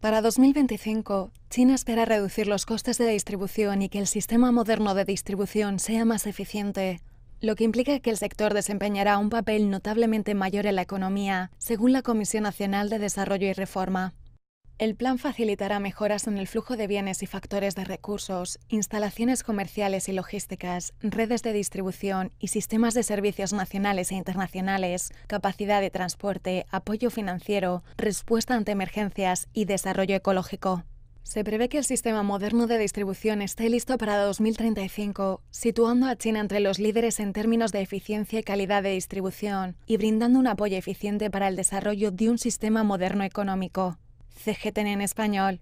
Para 2025, China espera reducir los costes de distribución y que el sistema moderno de distribución sea más eficiente, lo que implica que el sector desempeñará un papel notablemente mayor en la economía, según la Comisión Nacional de Desarrollo y Reforma. El plan facilitará mejoras en el flujo de bienes y factores de recursos, instalaciones comerciales y logísticas, redes de distribución y sistemas de servicios nacionales e internacionales, capacidad de transporte, apoyo financiero, respuesta ante emergencias y desarrollo ecológico. Se prevé que el sistema moderno de distribución esté listo para 2035, situando a China entre los líderes en términos de eficiencia y calidad de distribución y brindando un apoyo eficiente para el desarrollo de un sistema moderno económico. CGTN en español.